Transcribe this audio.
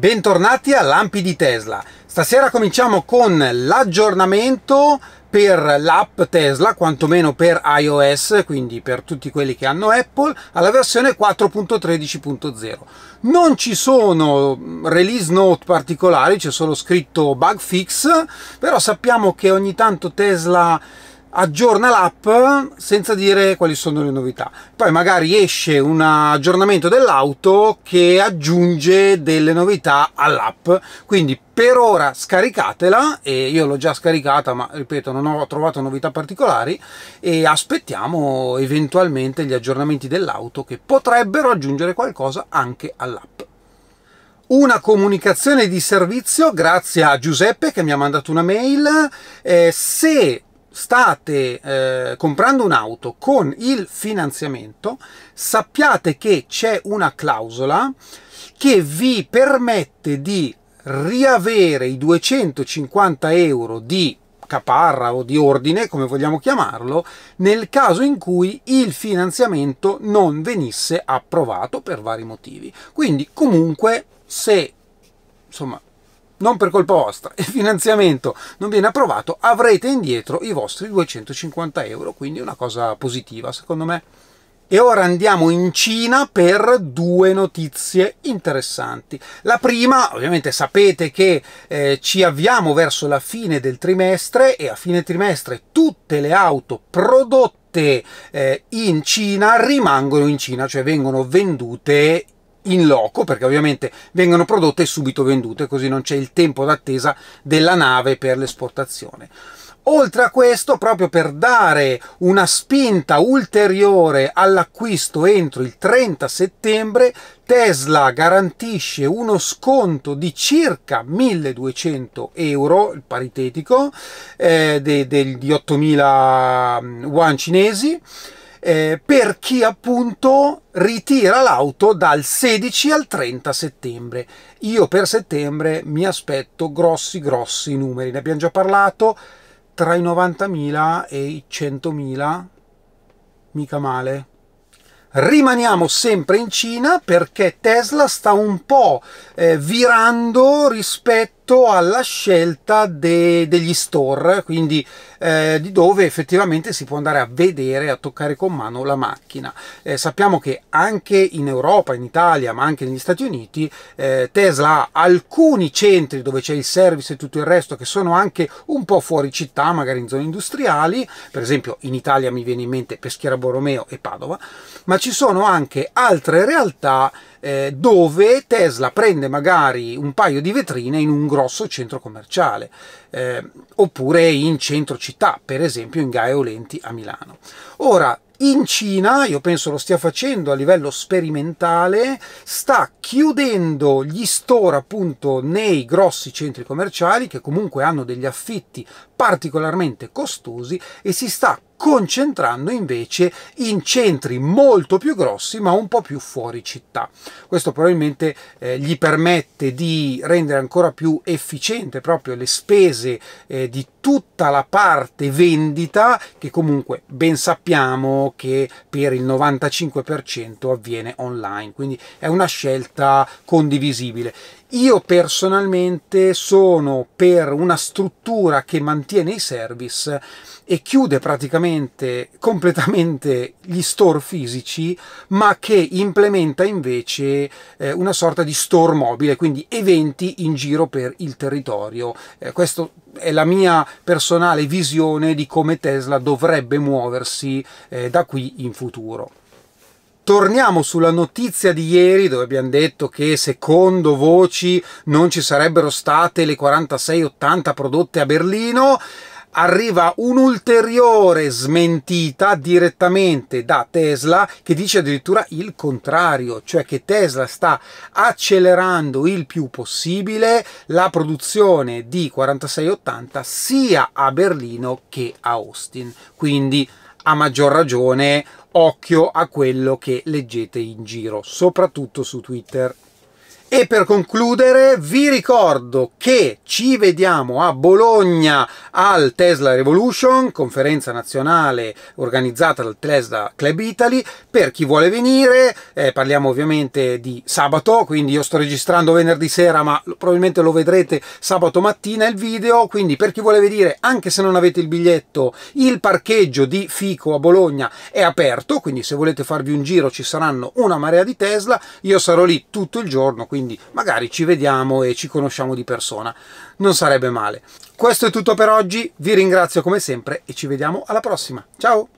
Bentornati a Lampi di Tesla. Stasera cominciamo con l'aggiornamento per l'app Tesla, quantomeno per iOS, quindi per tutti quelli che hanno Apple, alla versione 4.13.0. Non ci sono mm, release note particolari, c'è solo scritto bug fix, però sappiamo che ogni tanto Tesla aggiorna l'app senza dire quali sono le novità. Poi magari esce un aggiornamento dell'auto che aggiunge delle novità all'app, quindi per ora scaricatela e io l'ho già scaricata ma ripeto non ho trovato novità particolari e aspettiamo eventualmente gli aggiornamenti dell'auto che potrebbero aggiungere qualcosa anche all'app una comunicazione di servizio grazie a Giuseppe che mi ha mandato una mail eh, se state eh, comprando un'auto con il finanziamento, sappiate che c'è una clausola che vi permette di riavere i 250 euro di caparra o di ordine, come vogliamo chiamarlo, nel caso in cui il finanziamento non venisse approvato per vari motivi. Quindi comunque se insomma non per colpa vostra, il finanziamento non viene approvato, avrete indietro i vostri 250 euro, quindi una cosa positiva secondo me. E ora andiamo in Cina per due notizie interessanti. La prima, ovviamente sapete che eh, ci avviamo verso la fine del trimestre e a fine trimestre tutte le auto prodotte eh, in Cina rimangono in Cina, cioè vengono vendute in in loco perché ovviamente vengono prodotte e subito vendute così non c'è il tempo d'attesa della nave per l'esportazione. Oltre a questo, proprio per dare una spinta ulteriore all'acquisto entro il 30 settembre, Tesla garantisce uno sconto di circa 1200 euro, il paritetico, eh, degli 8000 mm, yuan cinesi, eh, per chi appunto ritira l'auto dal 16 al 30 settembre. Io per settembre mi aspetto grossi grossi numeri, ne abbiamo già parlato, tra i 90.000 e i 100.000, mica male. Rimaniamo sempre in Cina perché Tesla sta un po' eh, virando rispetto rispetto alla scelta de degli store, quindi eh, di dove effettivamente si può andare a vedere, a toccare con mano la macchina. Eh, sappiamo che anche in Europa, in Italia, ma anche negli Stati Uniti, eh, Tesla ha alcuni centri dove c'è il service e tutto il resto che sono anche un po' fuori città, magari in zone industriali, per esempio in Italia mi viene in mente Peschiera Borromeo e Padova, ma ci sono anche altre realtà eh, dove Tesla prende magari un paio di vetrine in un grosso centro commerciale, eh, oppure in centro città, per esempio in Gaia Olenti a Milano. Ora, in Cina, io penso lo stia facendo a livello sperimentale, sta chiudendo gli store appunto nei grossi centri commerciali che comunque hanno degli affitti particolarmente costosi e si sta concentrando invece in centri molto più grossi ma un po' più fuori città. Questo probabilmente eh, gli permette di rendere ancora più efficiente proprio le spese eh, di tutta la parte vendita che comunque ben sappiamo che per il 95% avviene online quindi è una scelta condivisibile io personalmente sono per una struttura che mantiene i service e chiude praticamente completamente gli store fisici, ma che implementa invece eh, una sorta di store mobile, quindi eventi in giro per il territorio. Eh, Questa è la mia personale visione di come Tesla dovrebbe muoversi eh, da qui in futuro torniamo sulla notizia di ieri dove abbiamo detto che secondo voci non ci sarebbero state le 4680 prodotte a Berlino arriva un'ulteriore smentita direttamente da Tesla che dice addirittura il contrario, cioè che Tesla sta accelerando il più possibile la produzione di 4680 sia a Berlino che a Austin. Quindi a maggior ragione occhio a quello che leggete in giro, soprattutto su Twitter. E per concludere vi ricordo che ci vediamo a Bologna al Tesla Revolution, conferenza nazionale organizzata dal Tesla Club Italy, per chi vuole venire, eh, parliamo ovviamente di sabato, quindi io sto registrando venerdì sera ma probabilmente lo vedrete sabato mattina il video, quindi per chi vuole venire anche se non avete il biglietto, il parcheggio di Fico a Bologna è aperto, quindi se volete farvi un giro ci saranno una marea di Tesla, io sarò lì tutto il giorno, quindi quindi magari ci vediamo e ci conosciamo di persona, non sarebbe male. Questo è tutto per oggi, vi ringrazio come sempre e ci vediamo alla prossima. Ciao!